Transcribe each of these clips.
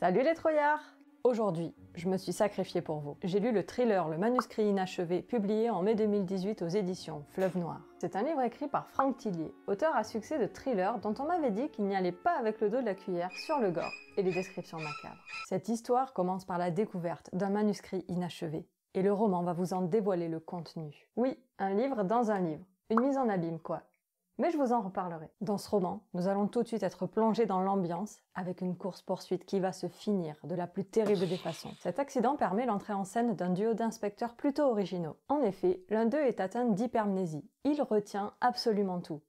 Salut les Troyards Aujourd'hui, je me suis sacrifié pour vous. J'ai lu le thriller Le manuscrit inachevé, publié en mai 2018 aux éditions Fleuve Noir. C'est un livre écrit par Franck Tillier, auteur à succès de thrillers dont on m'avait dit qu'il n'y allait pas avec le dos de la cuillère sur le gore et les descriptions macabres. Cette histoire commence par la découverte d'un manuscrit inachevé, et le roman va vous en dévoiler le contenu. Oui, un livre dans un livre. Une mise en abîme, quoi mais je vous en reparlerai. Dans ce roman, nous allons tout de suite être plongés dans l'ambiance avec une course-poursuite qui va se finir de la plus terrible des façons. Cet accident permet l'entrée en scène d'un duo d'inspecteurs plutôt originaux. En effet, l'un d'eux est atteint d'hypermnésie. Il retient absolument tout.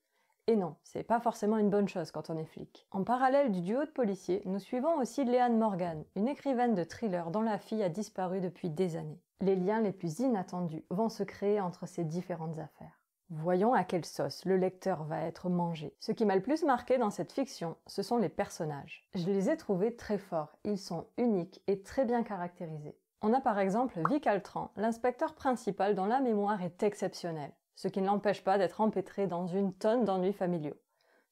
Et non, c'est pas forcément une bonne chose quand on est flic. En parallèle du duo de policiers, nous suivons aussi Léane Morgan, une écrivaine de thriller dont la fille a disparu depuis des années. Les liens les plus inattendus vont se créer entre ces différentes affaires. Voyons à quelle sauce le lecteur va être mangé. Ce qui m'a le plus marqué dans cette fiction, ce sont les personnages. Je les ai trouvés très forts, ils sont uniques et très bien caractérisés. On a par exemple Vic Altran, l'inspecteur principal dont la mémoire est exceptionnelle, ce qui ne l'empêche pas d'être empêtré dans une tonne d'ennuis familiaux.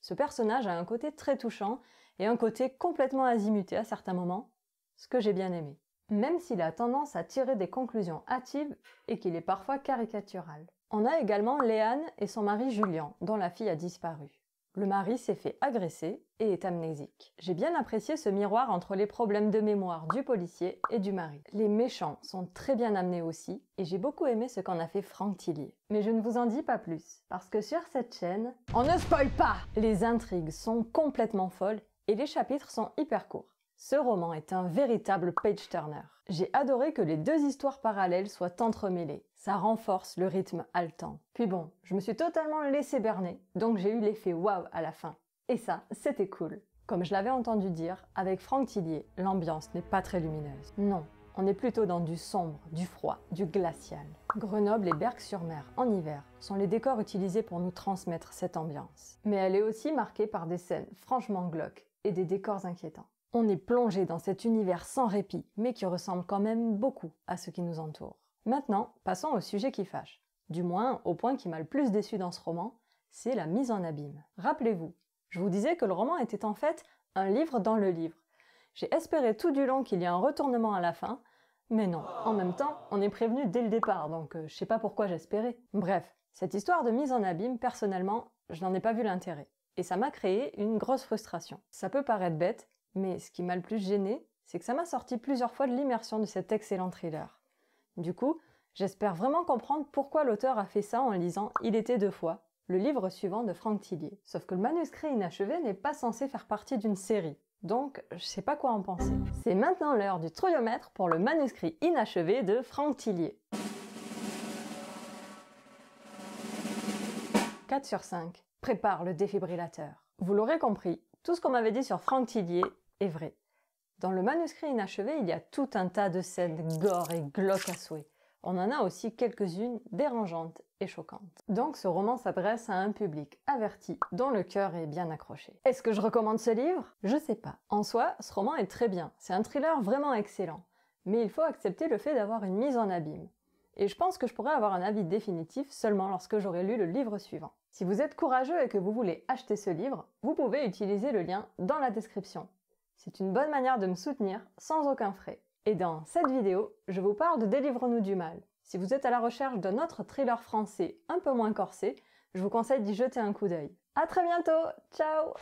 Ce personnage a un côté très touchant et un côté complètement azimuté à certains moments, ce que j'ai bien aimé. Même s'il a tendance à tirer des conclusions hâtives et qu'il est parfois caricatural. On a également Léane et son mari Julien, dont la fille a disparu. Le mari s'est fait agresser et est amnésique. J'ai bien apprécié ce miroir entre les problèmes de mémoire du policier et du mari. Les méchants sont très bien amenés aussi, et j'ai beaucoup aimé ce qu'en a fait Franck Tillier. Mais je ne vous en dis pas plus, parce que sur cette chaîne, on ne SPOILE pas Les intrigues sont complètement folles et les chapitres sont hyper courts. Ce roman est un véritable page-turner. J'ai adoré que les deux histoires parallèles soient entremêlées. Ça renforce le rythme haletant. Puis bon, je me suis totalement laissé berner, donc j'ai eu l'effet waouh à la fin. Et ça, c'était cool. Comme je l'avais entendu dire, avec Franck Tillier, l'ambiance n'est pas très lumineuse. Non, on est plutôt dans du sombre, du froid, du glacial. Grenoble et Berck-sur-Mer, en hiver, sont les décors utilisés pour nous transmettre cette ambiance. Mais elle est aussi marquée par des scènes franchement glauques et des décors inquiétants. On est plongé dans cet univers sans répit, mais qui ressemble quand même beaucoup à ce qui nous entoure. Maintenant, passons au sujet qui fâche. Du moins, au point qui m'a le plus déçu dans ce roman, c'est la mise en abîme. Rappelez-vous, je vous disais que le roman était en fait un livre dans le livre. J'ai espéré tout du long qu'il y ait un retournement à la fin, mais non. En même temps, on est prévenu dès le départ, donc je euh, je sais pas pourquoi j'espérais. Bref, cette histoire de mise en abîme, personnellement, je n'en ai pas vu l'intérêt. Et ça m'a créé une grosse frustration. Ça peut paraître bête, mais ce qui m'a le plus gêné, c'est que ça m'a sorti plusieurs fois de l'immersion de cet excellent thriller. Du coup, j'espère vraiment comprendre pourquoi l'auteur a fait ça en lisant Il était deux fois, le livre suivant de Franck Tillier. Sauf que le manuscrit inachevé n'est pas censé faire partie d'une série. Donc, je sais pas quoi en penser. C'est maintenant l'heure du troyomètre pour le manuscrit inachevé de Franck Tillier. 4 sur 5. Prépare le défibrillateur. Vous l'aurez compris, tout ce qu'on m'avait dit sur Franck Tillier est vrai. Dans le manuscrit inachevé, il y a tout un tas de scènes gore et glauques à souhait. On en a aussi quelques-unes dérangeantes et choquantes. Donc ce roman s'adresse à un public averti dont le cœur est bien accroché. Est-ce que je recommande ce livre Je sais pas. En soi, ce roman est très bien. C'est un thriller vraiment excellent. Mais il faut accepter le fait d'avoir une mise en abîme et je pense que je pourrais avoir un avis définitif seulement lorsque j'aurai lu le livre suivant. Si vous êtes courageux et que vous voulez acheter ce livre, vous pouvez utiliser le lien dans la description. C'est une bonne manière de me soutenir sans aucun frais. Et dans cette vidéo, je vous parle de délivre nous du mal. Si vous êtes à la recherche d'un autre thriller français un peu moins corsé, je vous conseille d'y jeter un coup d'œil. A très bientôt Ciao